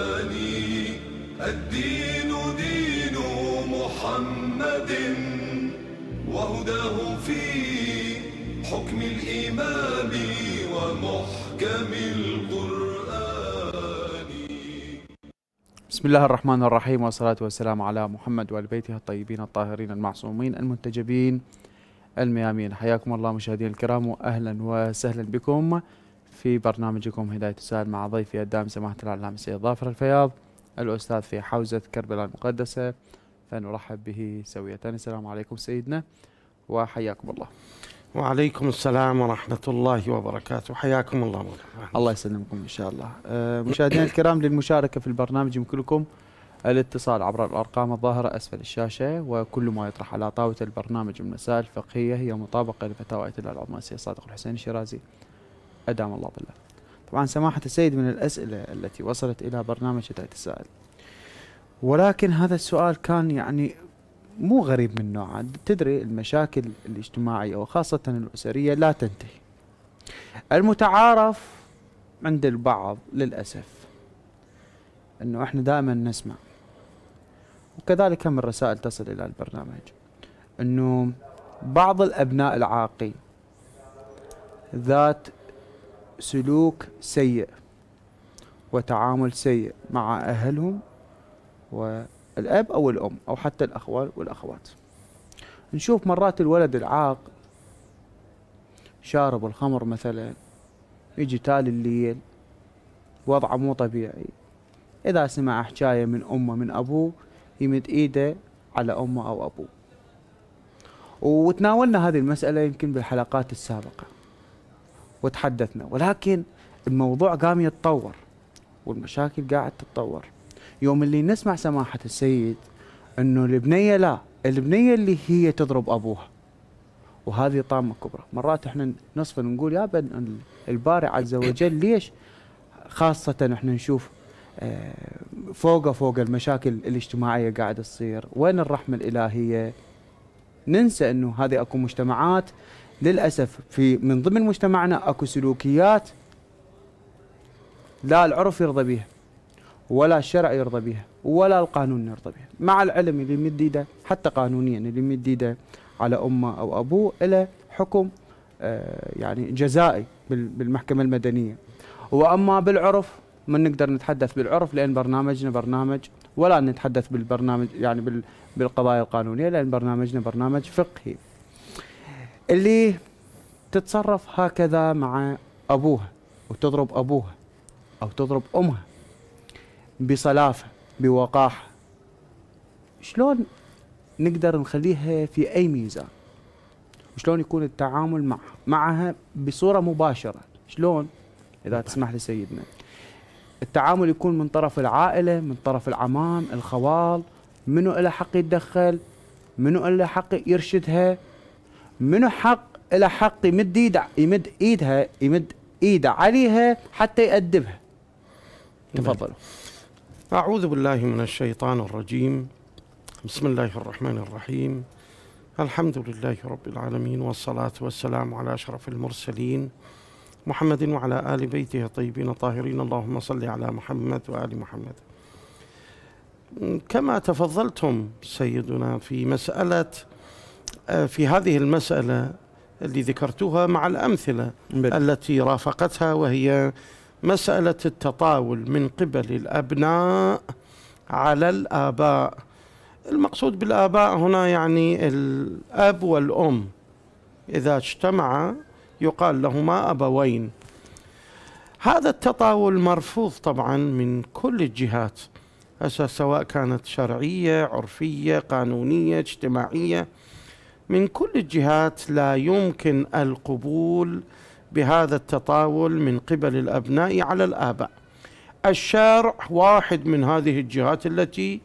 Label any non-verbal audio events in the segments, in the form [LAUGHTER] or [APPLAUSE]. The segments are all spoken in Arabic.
الدين دين محمد وهداه في حكم الإمام ومحكم القرآن بسم الله الرحمن الرحيم والصلاة والسلام على محمد وآل بيته الطيبين الطاهرين المعصومين المنتجبين الميامين حياكم الله مشاهدينا الكرام وأهلا وسهلا بكم في برنامجكم هداية السؤال مع ضيفي الدام سماحة الإعلام السيد ظافر الفياض الأستاذ في حوزة كربلاء المقدسة فنرحب به سوية السلام عليكم سيدنا وحياكم الله وعليكم السلام ورحمة الله وبركاته حياكم الله ورحمة. الله يسلمكم إن شاء الله أه، مشاهدينا الكرام للمشاركة في البرنامج يمكنكم الاتصال عبر الأرقام الظاهرة أسفل الشاشة وكل ما يطرح على طاولة البرنامج من مسائل فقهية هي مطابقة لفتاوى العظمى السيد صادق الحسين الشيرازي أدام الله ظله طبعا سماحة السيد من الأسئلة التي وصلت إلى برنامج هداية السائل ولكن هذا السؤال كان يعني مو غريب من نوعه تدري المشاكل الاجتماعية وخاصة الأسرية لا تنتهي المتعارف عند البعض للأسف أنه إحنا دائما نسمع وكذلك من الرسائل تصل إلى البرنامج أنه بعض الأبناء العاقين ذات سلوك سيء وتعامل سيء مع أهلهم والأب أو الأم أو حتى الأخوال والأخوات نشوف مرات الولد العاق شارب الخمر مثلا يجي تالي الليل وضعه مو طبيعي إذا سمع حكاية من أمه من أبوه يمد إيده على أمه أو أبوه وتناولنا هذه المسألة يمكن بالحلقات السابقة وتحدثنا ولكن الموضوع قام يتطور والمشاكل قاعد تتطور يوم اللي نسمع سماحة السيد انه البنية لا البنية اللي هي تضرب ابوها وهذه طامة كبرى مرات احنا نصفن نقول يا بن الباري عز وجل ليش خاصة احنا نشوف آه، فوق فوق المشاكل الاجتماعية قاعدة تصير وين الرحمة الإلهية ننسى انه هذه اكو مجتمعات للاسف في من ضمن مجتمعنا اكو سلوكيات لا العرف يرضى بها ولا الشرع يرضى بها ولا القانون يرضى بها مع العلم اللي مديده حتى قانونيا اللي مديده على امه او ابوه الى حكم آه، يعني جزائي بالمحكمه المدنيه واما بالعرف ما نقدر نتحدث بالعرف لان برنامجنا برنامج ولا نتحدث بالبرنامج يعني بالقضايا القانونيه لان برنامجنا برنامج فقهي اللي تتصرف هكذا مع أبوها وتضرب أبوها أو تضرب أمها بصلافة بوقاحة شلون نقدر نخليها في أي ميزان وشلون يكون التعامل معها معها بصورة مباشرة شلون إذا تسمح لي سيدنا التعامل يكون من طرف العائلة من طرف العمام الخوال منو له حق يتدخل منو له حق يرشدها منو حق إلى حق يمد إيده يمد ايدها يمد ايده عليها حتى يأدبها تفضل أعوذ بالله من الشيطان الرجيم بسم الله الرحمن الرحيم الحمد لله رب العالمين والصلاة والسلام على أشرف المرسلين محمد وعلى آل بيته الطيبين الطاهرين اللهم صل على محمد وآل محمد كما تفضلتم سيدنا في مسألة آه، في هذه المسألة اللي ذكرتها مع الأمثلة بل. التي رافقتها وهي مسألة التطاول من قبل الأبناء على الآباء المقصود بالآباء هنا يعني الأب والأم إذا اجتمعا يقال لهما أبوين هذا التطاول مرفوض طبعا من كل الجهات سواء كانت شرعية عرفية قانونية اجتماعية من كل الجهات لا يمكن القبول بهذا التطاول من قبل الابناء على الاباء الشارع واحد من هذه الجهات التي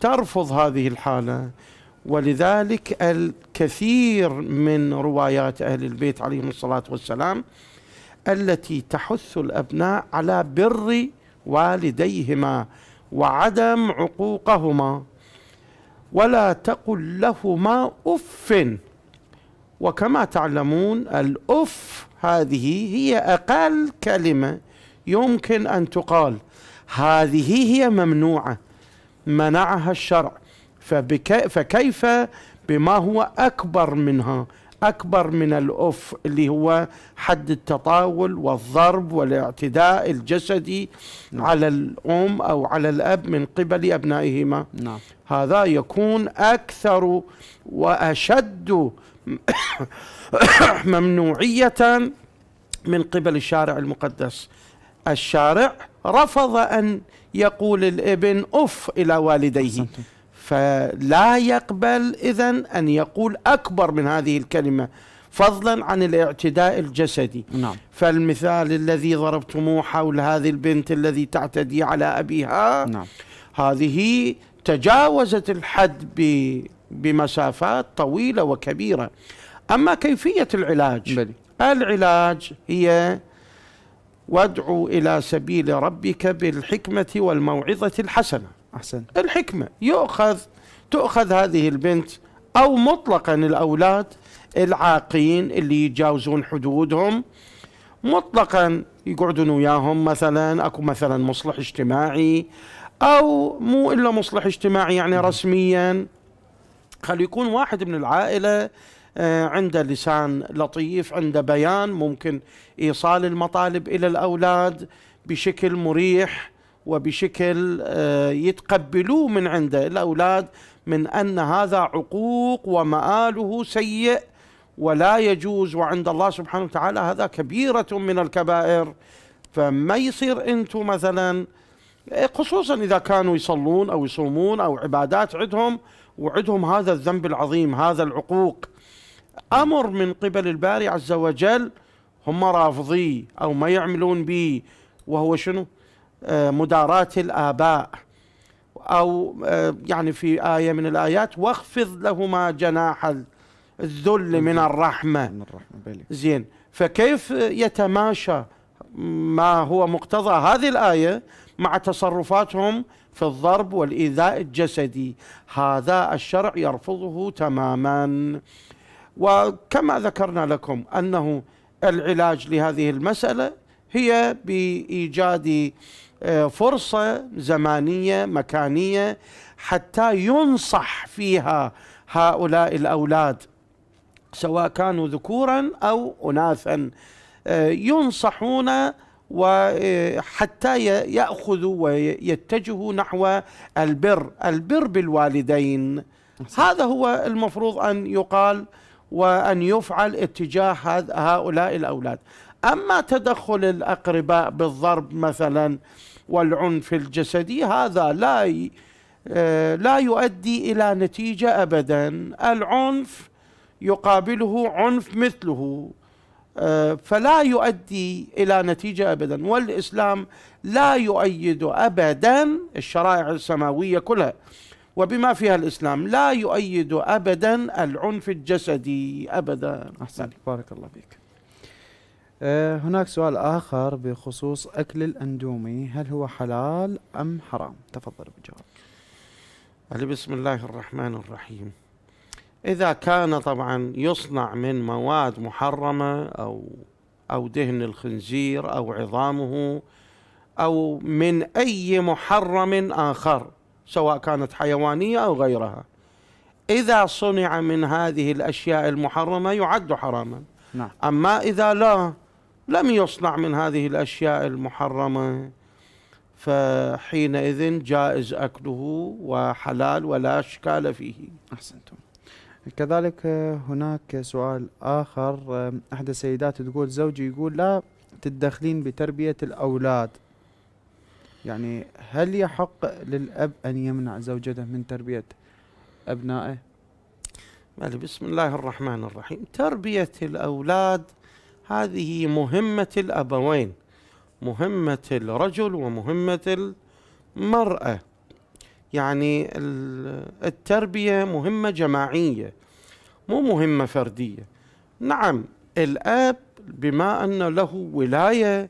ترفض هذه الحاله ولذلك الكثير من روايات اهل البيت عليهم الصلاه والسلام التي تحث الابناء على بر والديهما وعدم عقوقهما ولا تقل لهما اف وكما تعلمون الاف هذه هي اقل كلمه يمكن ان تقال هذه هي ممنوعه منعها الشرع فبكي فكيف بما هو اكبر منها أكبر من الأف اللي هو حد التطاول والضرب والاعتداء الجسدي نعم. على الأم أو على الأب من قبل أبنائهما نعم. هذا يكون أكثر وأشد [COUGHS] ممنوعية من قبل الشارع المقدس الشارع رفض أن يقول الابن أف إلى والديه فلا يقبل إذا أن يقول أكبر من هذه الكلمة فضلا عن الاعتداء الجسدي نعم. فالمثال الذي ضربتموه حول هذه البنت الذي تعتدي على أبيها نعم. هذه تجاوزت الحد بمسافات طويلة وكبيرة أما كيفية العلاج بلي. العلاج هي وادعو إلى سبيل ربك بالحكمة والموعظة الحسنة أحسن الحكمة يؤخذ تؤخذ هذه البنت أو مطلقا الأولاد العاقين اللي يتجاوزون حدودهم مطلقا يقعدون وياهم مثلا اكو مثلا مصلح اجتماعي او مو الا مصلح اجتماعي يعني رسميا خلي يكون واحد من العائله آه، عنده لسان لطيف عنده بيان ممكن ايصال المطالب الى الاولاد بشكل مريح وبشكل آه، يتقبلوه من عنده الأولاد من أن هذا عقوق ومآله سيء ولا يجوز وعند الله سبحانه وتعالى هذا كبيرة من الكبائر فما يصير أنتم مثلا إيه، خصوصا إذا كانوا يصلون أو يصومون أو عبادات عندهم وعندهم هذا الذنب العظيم هذا العقوق أمر من قبل الباري عز وجل هم رافضي أو ما يعملون به وهو شنو؟ آه، مداراة الآباء أو آه، يعني في آية من الآيات واخفض لهما جناح الذل من الرحمة من الرحمة زين فكيف يتماشى ما هو مقتضى هذه الآية مع تصرفاتهم في الضرب والإيذاء الجسدي هذا الشرع يرفضه تماما وكما ذكرنا لكم أنه العلاج لهذه المسألة هي بإيجاد آه، فرصة زمانية مكانية حتى ينصح فيها هؤلاء الأولاد سواء كانوا ذكورا أو أناثا آه، ينصحون وحتى آه، يأخذوا ويتجهوا نحو البر البر بالوالدين هذا هو المفروض أن يقال وأن يفعل اتجاه هؤلاء الأولاد أما تدخل الأقرباء بالضرب مثلا والعنف الجسدي هذا لا آه، لا يؤدي الى نتيجه ابدا العنف يقابله عنف مثله آه، فلا يؤدي الى نتيجه ابدا والاسلام لا يؤيد ابدا الشرائع السماويه كلها وبما فيها الاسلام لا يؤيد ابدا العنف الجسدي ابدا احسنت بارك الله فيك آه، هناك سؤال آخر بخصوص أكل الأندومي هل هو حلال أم حرام تفضل بجواب بسم الله الرحمن الرحيم إذا كان طبعا يصنع من مواد محرمة أو أو دهن الخنزير أو عظامه أو من أي محرم آخر سواء كانت حيوانية أو غيرها إذا صنع من هذه الأشياء المحرمة يعد حراما نعم. أما إذا لا لم يصنع من هذه الأشياء المحرمة فحينئذ جائز أكله وحلال ولا إشكال فيه أحسنتم كذلك هناك سؤال آخر أحد السيدات تقول زوجي يقول لا تتدخلين بتربية الأولاد يعني هل يحق للأب أن يمنع زوجته من تربية أبنائه؟ بسم الله الرحمن الرحيم تربية الأولاد هذه مهمة الأبوين مهمة الرجل ومهمة المرأة يعني التربية مهمة جماعية مو مهمة فردية نعم الأب بما أن له ولاية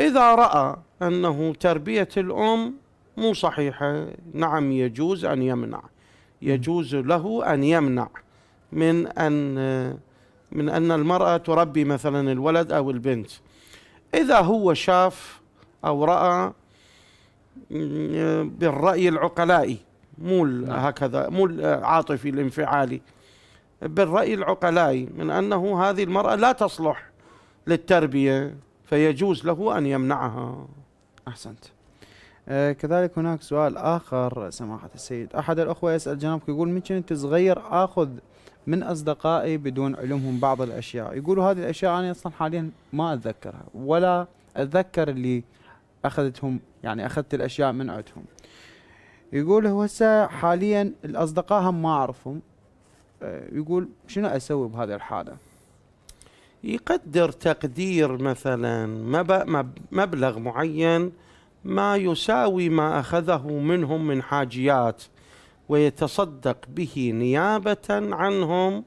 إذا رأى أنه تربية الأم مو صحيحة نعم يجوز أن يمنع يجوز له أن يمنع من أن من أن المرأة تربي مثلا الولد أو البنت إذا هو شاف أو رأى بالرأي العقلائي مو نعم. هكذا مو العاطفي الانفعالي بالرأي العقلائي من أنه هذه المرأة لا تصلح للتربية فيجوز له أن يمنعها أحسنت آه كذلك هناك سؤال آخر سماحة السيد أحد الأخوة يسأل جنابك يقول من كنت صغير آخذ من اصدقائي بدون علمهم بعض الاشياء يقولوا هذه الاشياء انا اصلا حاليا ما اتذكرها ولا اتذكر اللي اخذتهم يعني اخذت الاشياء من عندهم يقول هو هسه حاليا الاصدقاء هم ما اعرفهم آه، يقول شنو اسوي بهذه الحاله يقدر تقدير مثلا مبلغ معين ما يساوي ما اخذه منهم من حاجيات ويتصدق به نيابة عنهم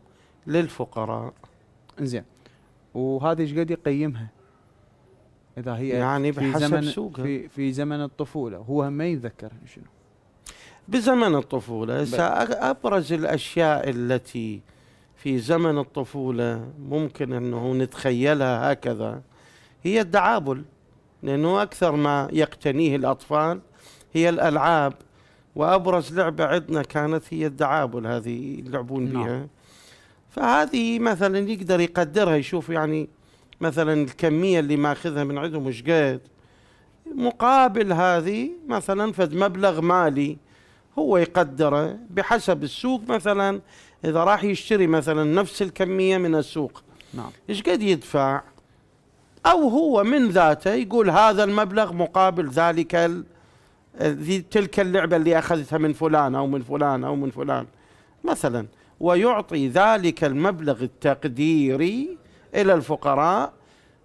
للفقراء زين وهذه ايش قد يقيمها اذا هي يعني في بحسب زمن سوقها في, في زمن الطفوله هو ما يتذكر شنو بزمن الطفوله ابرز الاشياء التي في زمن الطفوله ممكن انه نتخيلها هكذا هي الدعابل لانه اكثر ما يقتنيه الاطفال هي الالعاب وابرز لعبه عندنا كانت هي الدعابل هذه يلعبون نعم. بها فهذه مثلا يقدر يقدرها يشوف يعني مثلا الكميه اللي ماخذها من عندهم ايش قد مقابل هذه مثلا فد مبلغ مالي هو يقدره بحسب السوق مثلا اذا راح يشتري مثلا نفس الكميه من السوق نعم ايش قد يدفع او هو من ذاته يقول هذا المبلغ مقابل ذلك ذي تلك اللعبة اللي أخذتها من فلان أو من فلان أو من فلان مثلا ويعطي ذلك المبلغ التقديري إلى الفقراء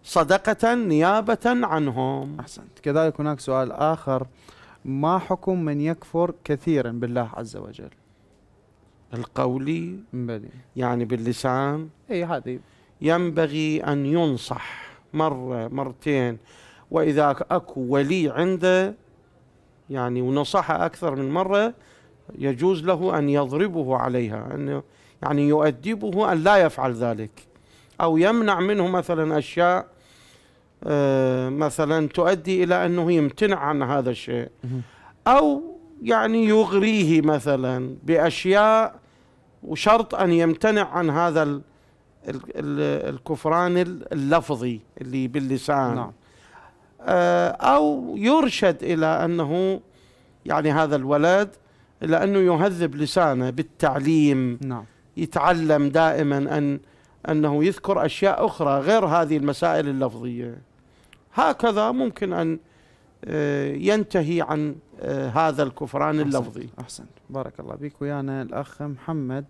صدقة نيابة عنهم أحسنت كذلك هناك سؤال آخر ما حكم من يكفر كثيرا بالله عز وجل القولي بلي. يعني باللسان اي هذه ينبغي أن ينصح مرة مرتين وإذا أكو ولي عنده يعني ونصح أكثر من مرة يجوز له أن يضربه عليها أنه يعني يؤدبه أن لا يفعل ذلك أو يمنع منه مثلا أشياء آه، مثلا تؤدي إلى أنه يمتنع عن هذا الشيء أو يعني يغريه مثلا بأشياء وشرط أن يمتنع عن هذا الكفران اللفظي اللي باللسان نعم. آه، أو يرشد إلى أنه يعني هذا الولد إلى أنه يهذب لسانه بالتعليم نعم. يتعلم دائما أن أنه يذكر أشياء أخرى غير هذه المسائل اللفظية هكذا ممكن أن آه، ينتهي عن آه، هذا الكفران أحسن اللفظي أحسن بارك الله بك ويانا الأخ محمد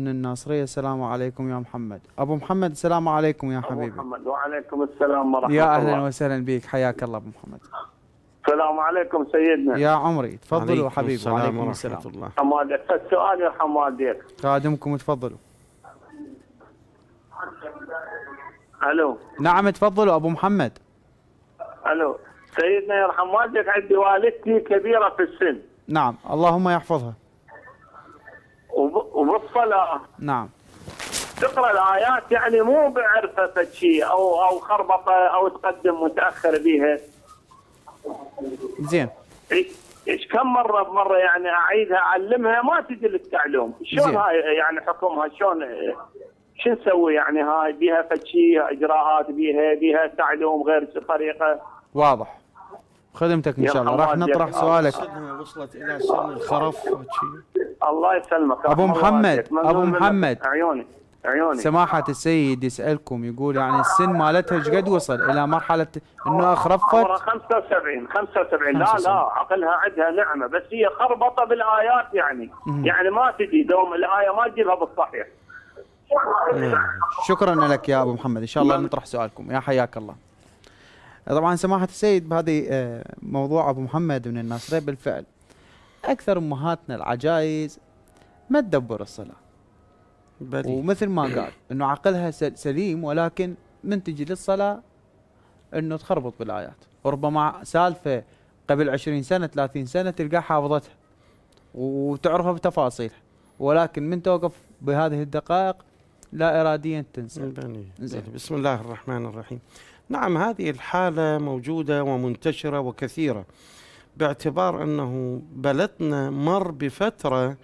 من الناصرية السلام عليكم يا محمد أبو محمد السلام عليكم يا حبيبي أبو محمد وعليكم السلام ورحمة الله يا أهلا الله. وسهلا بك حياك الله أبو محمد السلام عليكم سيدنا يا عمري تفضلوا حبيبي السلام وعليكم السلام ورحمة الله السؤال يا حمادك خادمكم تفضلوا الو نعم تفضلوا ابو محمد الو سيدنا يرحم والدك عندي والدتي كبيره في السن نعم اللهم يحفظها وبالصلاه نعم تقرا الايات يعني مو بعرفه شيء او او خربطه او تقدم متاخر بيها زين ايش كم مره بمره يعني اعيدها اعلمها ما تجي للتعلم شلون هاي يعني حكمها شلون شو نسوي يعني هاي بيها فشي اجراءات بيها بيها تعلم غير طريقه واضح خدمتك ان شاء الله راح نطرح سؤالك وصلت الى سن الخرف وشي الله يسلمك ابو محمد ابو محمد عيوني عيوني سماحة السيد يسألكم يقول يعني السن مالتها ايش قد وصل إلى مرحلة أنه اخرفت؟ عمرها 75 75 لا لا عقلها عندها نعمة بس هي خربطة بالآيات يعني يعني ما تجي دوم الآية ما تجيبها بالصحيح إيه. شكرا لك يا أبو محمد إن شاء الله نطرح سؤالكم يا حياك الله طبعا سماحة السيد بهذه آه، موضوع أبو محمد من الناصرية بالفعل اكثر امهاتنا العجايز ما تدبر الصلاه بدي. ومثل ما قال انه عقلها سليم ولكن من تجي للصلاه انه تخربط بالايات وربما سالفه قبل 20 سنه 30 سنه تلقى حافظتها وتعرفها بتفاصيلها ولكن من توقف بهذه الدقائق لا اراديا تنسى بني. بني. بسم الله الرحمن الرحيم نعم هذه الحاله موجوده ومنتشره وكثيره باعتبار أنه بلدنا مر بفترة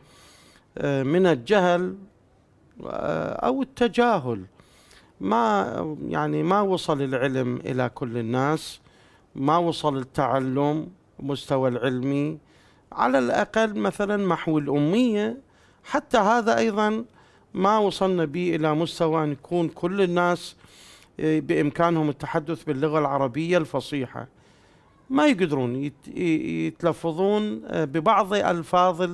آه، من الجهل آه، أو التجاهل ما يعني ما وصل العلم إلى كل الناس ما وصل التعلم مستوى العلمي على الأقل مثلا محو الأمية حتى هذا أيضا ما وصلنا به إلى مستوى أن يكون كل الناس آه، بإمكانهم التحدث باللغة العربية الفصيحة ما يقدرون يتلفظون آه، ببعض الفاظ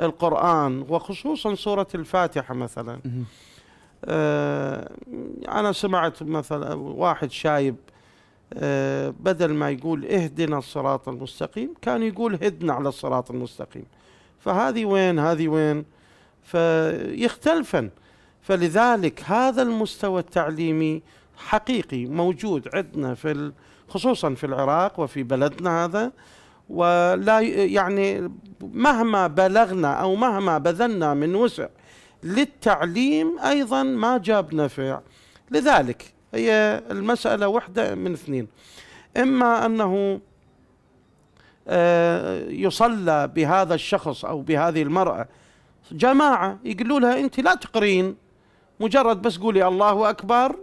القران وخصوصا سوره الفاتحه مثلا آه، انا سمعت مثلا واحد شايب آه، بدل ما يقول اهدنا الصراط المستقيم كان يقول هدنا على الصراط المستقيم فهذه وين هذه وين فيختلفن فلذلك هذا المستوى التعليمي حقيقي موجود عندنا في خصوصا في العراق وفي بلدنا هذا ولا يعني مهما بلغنا او مهما بذلنا من وسع للتعليم ايضا ما جاب نفع لذلك هي المساله وحده من اثنين اما انه آه، يصلى بهذا الشخص او بهذه المراه جماعه يقولوا لها انت لا تقرين مجرد بس قولي الله اكبر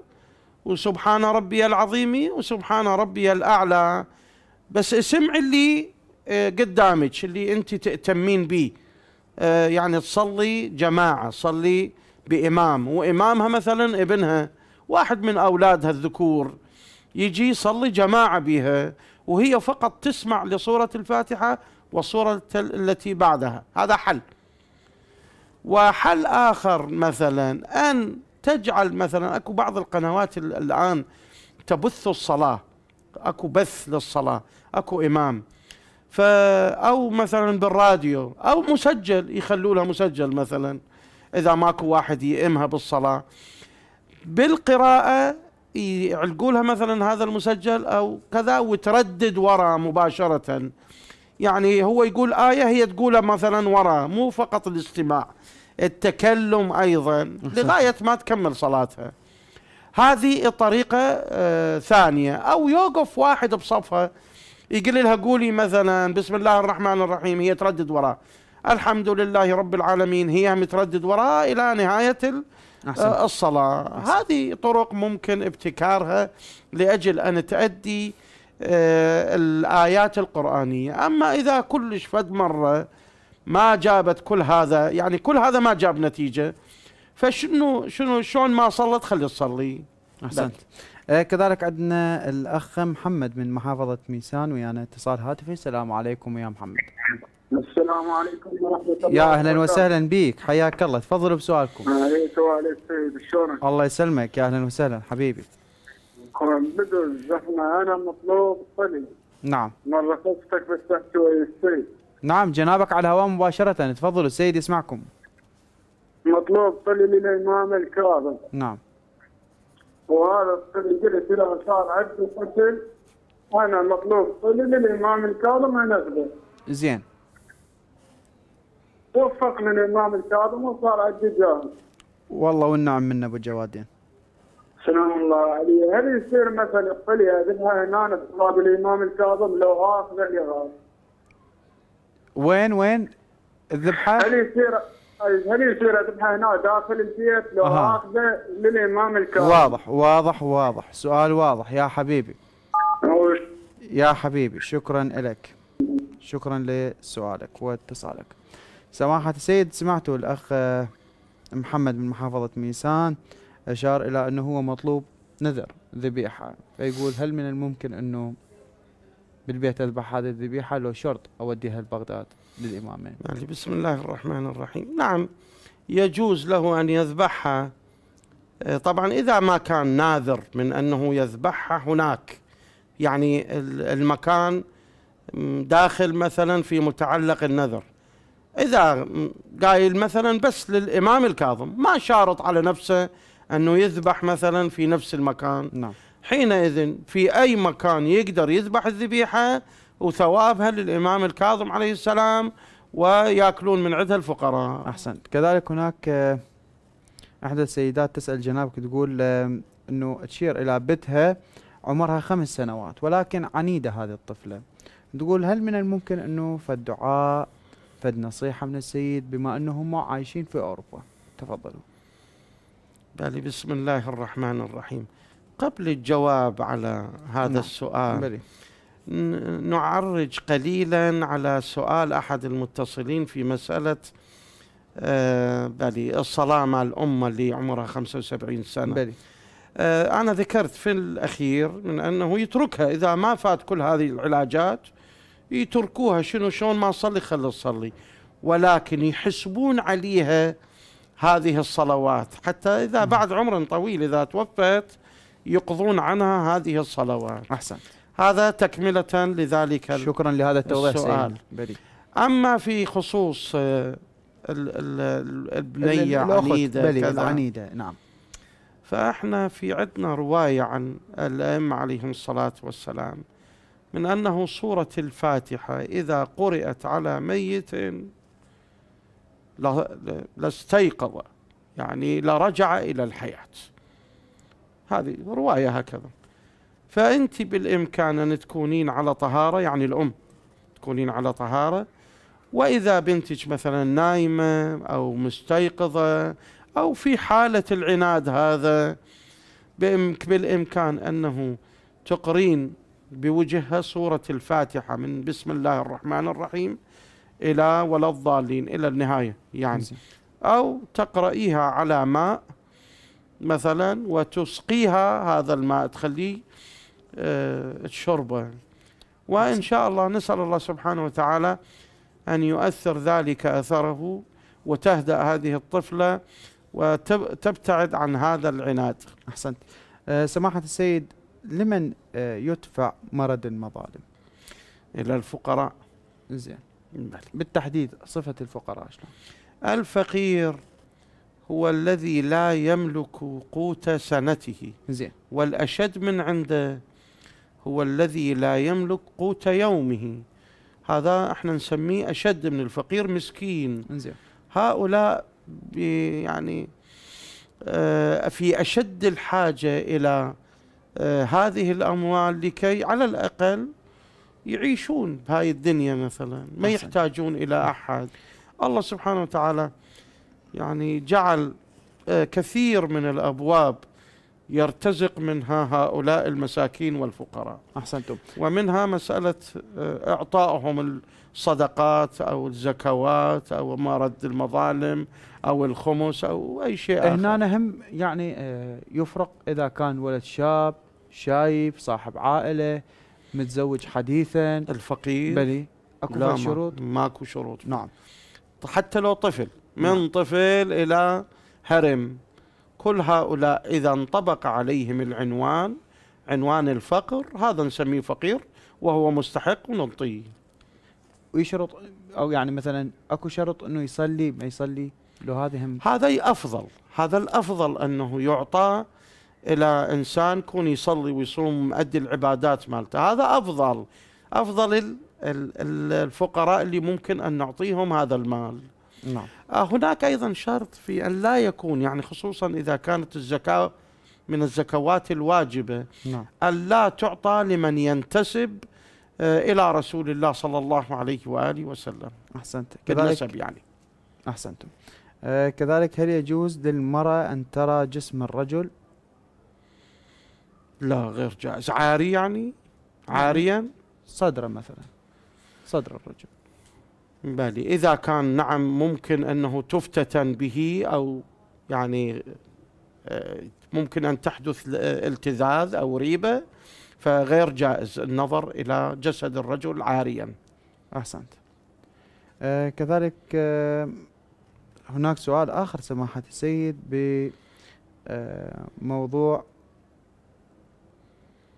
وسبحان ربي العظيم وسبحان ربي الأعلى بس اسمعي اللي آه، قدامك اللي أنت تأتمين به آه، يعني تصلي جماعة صلي بإمام وإمامها مثلا ابنها واحد من أولادها الذكور يجي يصلي جماعة بها وهي فقط تسمع لصورة الفاتحة وصورة التي بعدها هذا حل وحل آخر مثلا أن تجعل مثلا اكو بعض القنوات الان تبث الصلاه اكو بث للصلاه اكو امام ف او مثلا بالراديو او مسجل يخلوا لها مسجل مثلا اذا ماكو واحد يئمها بالصلاه بالقراءه يعلقوا لها مثلا هذا المسجل او كذا وتردد ورا مباشره يعني هو يقول ايه هي تقولها مثلا ورا مو فقط الاستماع التكلم أيضا لغاية ما تكمل صلاتها هذه الطريقة آه، ثانية أو يوقف واحد بصفها يقول لها قولي مثلا بسم الله الرحمن الرحيم هي تردد وراه الحمد لله رب العالمين هي متردد وراه إلى نهاية أحسن. آه، الصلاة أحسن. هذه طرق ممكن ابتكارها لأجل أن تؤدي آه، الآيات القرآنية أما إذا كلش فد مرة ما جابت كل هذا يعني كل هذا ما جاب نتيجه فشنو شنو شلون ما صلت خلي تصلي احسنت آه كذلك عندنا الاخ محمد من محافظه ميسان ويانا اتصال هاتفي السلام عليكم يا محمد السلام عليكم ورحمه الله يا اهلا وسهلا بك حياك الله تفضلوا بسؤالكم عليك شلونك الله يسلمك يا اهلا وسهلا حبيبي بدون بدو الزحمه انا مطلوب صلي نعم مرة خفتك بس تحكي ويا نعم جنابك على الهواء مباشرة تفضلوا السيد يسمعكم مطلوب صلي من الإمام الكاظم نعم وهذا الصلي جلس إلى صار عبد وقتل أنا مطلوب صلي من الإمام الكاظم أنا أقبل زين وفق من الإمام الكاظم وصار عبد جاهز والله والنعم من أبو جوادين سلام الله عليه هل يصير مثلا الصلي أذنها هنا بتراب الإمام الكاظم لو آخذ لغاز وين وين الذبحه؟ هل يصير هل يصير اذبحه هنا داخل البيت لو أه. اخذه للامام الكاظم واضح واضح واضح سؤال واضح يا حبيبي يا حبيبي شكرا لك شكرا لسؤالك واتصالك سماحة السيد سمعتوا الأخ آه، محمد من محافظة ميسان أشار إلى أنه هو مطلوب نذر ذبيحة فيقول هل من الممكن أنه بالبيت اذبح هذه الذبيحه لو شرط اوديها لبغداد للامامين. يعني بسم الله الرحمن الرحيم، نعم يجوز له ان يذبحها آه، طبعا اذا ما كان ناذر من انه يذبحها هناك يعني المكان داخل مثلا في متعلق النذر اذا قايل مثلا بس للامام الكاظم ما شارط على نفسه انه يذبح مثلا في نفس المكان نعم حينئذ في أي مكان يقدر يذبح الذبيحة وثوابها للإمام الكاظم عليه السلام ويأكلون من عندها الفقراء أحسنت كذلك هناك آه، احدى السيدات تسال جنابك تقول آه، انه تشير الى بنتها عمرها خمس سنوات ولكن عنيده هذه الطفله تقول هل من الممكن انه فد دعاء فد نصيحه من السيد بما انهم عايشين في اوروبا تفضلوا بسم الله الرحمن الرحيم قبل الجواب على هذا نعم. السؤال بلي. نعرج قليلا على سؤال احد المتصلين في مساله آه، بلي الصلاه مع الامه اللي عمرها 75 سنه بلي. آه، انا ذكرت في الاخير من انه يتركها اذا ما فات كل هذه العلاجات يتركوها شنو شلون ما صلي خلي تصلي ولكن يحسبون عليها هذه الصلوات حتى اذا بعد عمر طويل اذا توفت يقضون عنها هذه الصلوات أحسن هذا تكملة لذلك شكرا لهذا التوضيح السؤال بريد. أما في خصوص آه، البنية عنيدة العنيدة نعم فاحنا في عندنا رواية عن الأئمة عليهم الصلاة والسلام من أنه سورة الفاتحة إذا قرأت على ميت لاستيقظ يعني لرجع إلى الحياة هذه رواية هكذا فأنت بالإمكان أن تكونين على طهارة يعني الأم تكونين على طهارة وإذا بنتك مثلا نايمة أو مستيقظة أو في حالة العناد هذا بالإمكان أنه تقرين بوجهها سورة الفاتحة من بسم الله الرحمن الرحيم إلى ولا الضالين إلى النهاية يعني نعم. أو تقرأيها على ماء مثلا وتسقيها هذا الماء تخليه آه، الشربة وإن شاء الله نسأل الله سبحانه وتعالى أن يؤثر ذلك أثره وتهدأ هذه الطفلة وتبتعد عن هذا العناد أحسنت آه، سماحة السيد لمن آه، يدفع مرض المظالم إلى الفقراء زين بالتحديد صفة الفقراء شلون الفقير هو الذي لا يملك قوت سنته زين والأشد من عنده هو الذي لا يملك قوت يومه هذا احنا نسميه أشد من الفقير مسكين زين هؤلاء يعني آه، في أشد الحاجة إلى آه، هذه الأموال لكي على الأقل يعيشون بهاي الدنيا مثلا ما يحتاجون إلى أحد الله سبحانه وتعالى يعني جعل آه، كثير من الابواب يرتزق منها هؤلاء المساكين والفقراء احسنتم ومنها مساله آه، اعطائهم الصدقات او الزكوات او ما رد المظالم او الخمس او اي شيء اخر هنا هم يعني آه، يفرق اذا كان ولد شاب شايب صاحب عائله متزوج حديثا الفقير بلي اكو شروط ماكو شروط نعم حتى لو طفل من طفل إلى هرم كل هؤلاء إذا انطبق عليهم العنوان عنوان الفقر هذا نسميه فقير وهو مستحق ونعطيه ويشرط او يعني مثلا اكو شرط انه يصلي ما يصلي له هذه هذا افضل هذا الافضل انه يعطى الى انسان يكون يصلي ويصوم مؤدي العبادات مالته هذا افضل افضل الفقراء اللي ممكن ان نعطيهم هذا المال نعم. آه، هناك أيضا شرط في أن لا يكون يعني خصوصا إذا كانت الزكاة من الزكوات الواجبة نعم. أن لا تعطى لمن ينتسب آه، إلى رسول الله صلى الله عليه وآله وسلم أحسنت كذلك يعني أحسنتم آه كذلك هل يجوز للمرأة أن ترى جسم الرجل لا غير جائز عاري يعني عاريا يعني صدره مثلا صدر الرجل بالي إذا كان نعم ممكن أنه تفتتن به أو يعني آه، ممكن أن تحدث آه، التذاذ أو ريبة فغير جائز النظر إلى جسد الرجل عاريا أحسنت آه كذلك آه هناك سؤال آخر سماحة السيد بموضوع آه،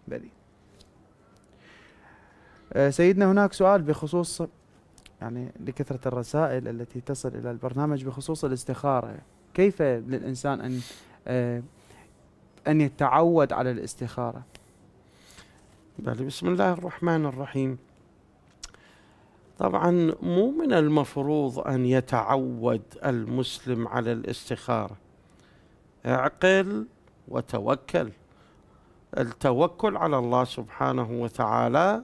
بلي آه سيدنا هناك سؤال بخصوص يعني لكثرة الرسائل التي تصل إلى البرنامج بخصوص الاستخارة كيف للإنسان أن آه، أن يتعود على الاستخارة طيب، بسم الله الرحمن الرحيم طبعا مو من المفروض أن يتعود المسلم على الاستخارة اعقل وتوكل التوكل على الله سبحانه وتعالى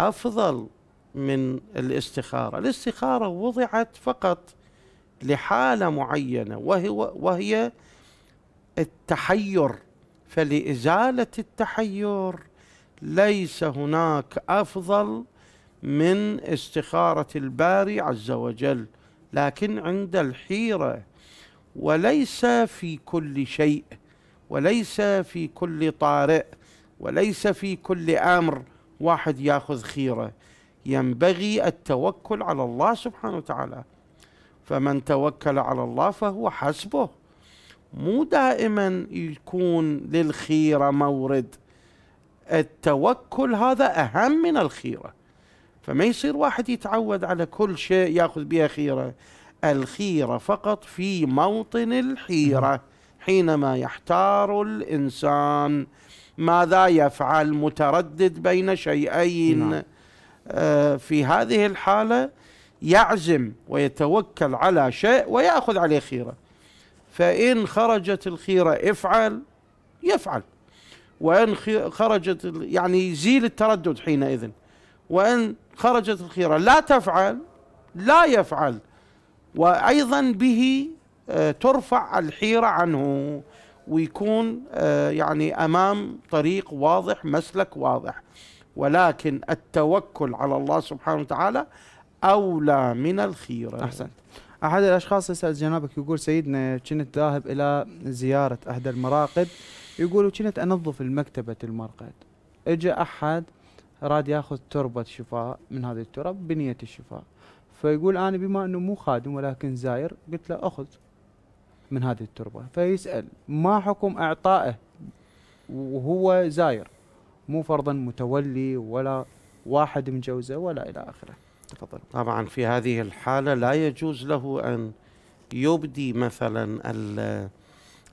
أفضل من الاستخاره، الاستخاره وضعت فقط لحاله معينه وهو وهي التحير فلازاله التحير ليس هناك افضل من استخاره الباري عز وجل لكن عند الحيره وليس في كل شيء وليس في كل طارئ وليس في كل امر واحد ياخذ خيره ينبغي التوكل على الله سبحانه وتعالى فمن توكل على الله فهو حسبه مو دائما يكون للخيرة مورد التوكل هذا أهم من الخيرة فما يصير واحد يتعود على كل شيء ياخذ بها خيرة الخيرة فقط في موطن الحيرة نعم. حينما يحتار الإنسان ماذا يفعل متردد بين شيئين نعم. آه، في هذه الحالة يعزم ويتوكل على شيء ويأخذ عليه خيرة فإن خرجت الخيرة افعل يفعل وإن خرجت يعني يزيل التردد حينئذ وإن خرجت الخيرة لا تفعل لا يفعل وأيضا به آه، ترفع الحيرة عنه ويكون آه، يعني أمام طريق واضح مسلك واضح ولكن التوكل على الله سبحانه وتعالى أولى من الخيرة أحسنت أحد الأشخاص يسأل جنابك يقول سيدنا كنت ذاهب إلى زيارة أحد المراقد يقول كنت أنظف المكتبة المرقد اجى أحد راد ياخذ تربة شفاء من هذه التراب بنية الشفاء فيقول أنا بما أنه مو خادم ولكن زاير قلت له أخذ من هذه التربة فيسأل ما حكم إعطائه وهو زاير مو فرضا متولي ولا واحد مجوزه ولا الى اخره تفضل طبعا في هذه الحاله لا يجوز له ان يبدي مثلا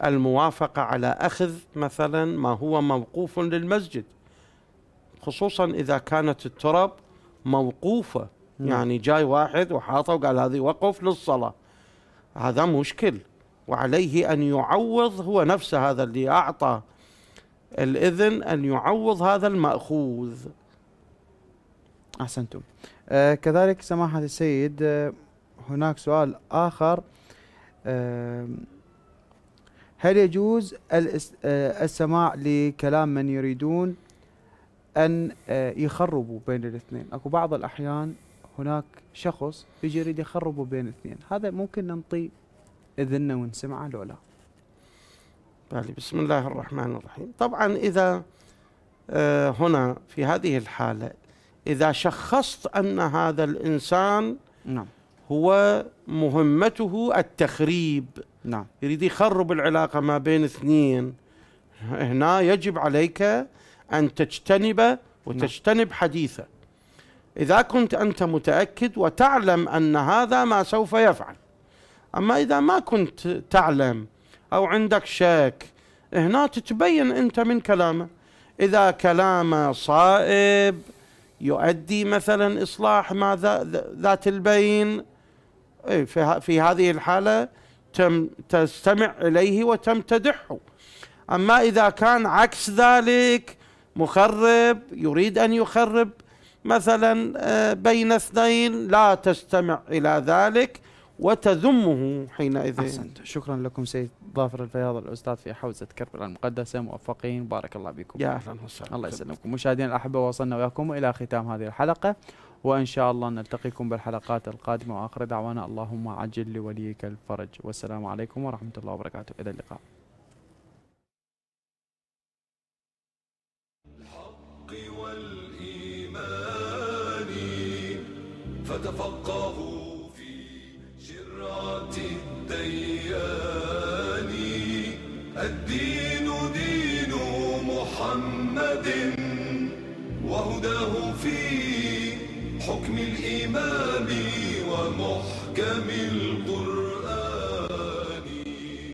الموافقه على اخذ مثلا ما هو موقوف للمسجد خصوصا اذا كانت التراب موقوفه م. نعم. يعني جاي واحد وحاطه وقال هذه وقف للصلاه هذا مشكل وعليه ان يعوض هو نفسه هذا اللي اعطى الإذن أن يعوض هذا المأخوذ أحسنتم آه كذلك سماحة السيد آه هناك سؤال آخر آه هل يجوز آه، السماع لكلام من يريدون أن آه، يخربوا بين الاثنين أكو بعض الأحيان هناك شخص يجي يريد يخربوا بين الاثنين هذا ممكن ننطي إذننا ونسمعه لو لا بالي بسم الله الرحمن الرحيم طبعا إذا آه، هنا في هذه الحالة إذا شخصت أن هذا الإنسان نعم هو مهمته التخريب نعم يريد يخرب العلاقة ما بين اثنين هنا يجب عليك أن تجتنب وتجتنب نعم. حديثه إذا كنت أنت متأكد وتعلم أن هذا ما سوف يفعل أما إذا ما كنت تعلم أو عندك شك هنا تتبين أنت من كلامه إذا كلامه صائب يؤدي مثلا إصلاح ما ذات البين إيه، في هذه الحالة تم تستمع إليه وتمتدحه أما إذا كان عكس ذلك مخرب يريد أن يخرب مثلا آه، بين اثنين لا تستمع إلى ذلك وتذمه حينئذ أحسنت. شكرا لكم سيد ظافر الفياض الأستاذ في حوزة كربلاء المقدسة موفقين بارك الله بكم يا أهلا وسهلا الله يسلمكم مشاهدينا الأحبة وصلنا وياكم إلى ختام هذه الحلقة وإن شاء الله نلتقيكم بالحلقات القادمة وآخر دعوانا اللهم عجل لوليك الفرج والسلام عليكم ورحمة الله وبركاته إلى اللقاء الحق والإيمان فتفقهوا الديان الدين دين محمد وهداه في حكم الإمام ومحكم القرآن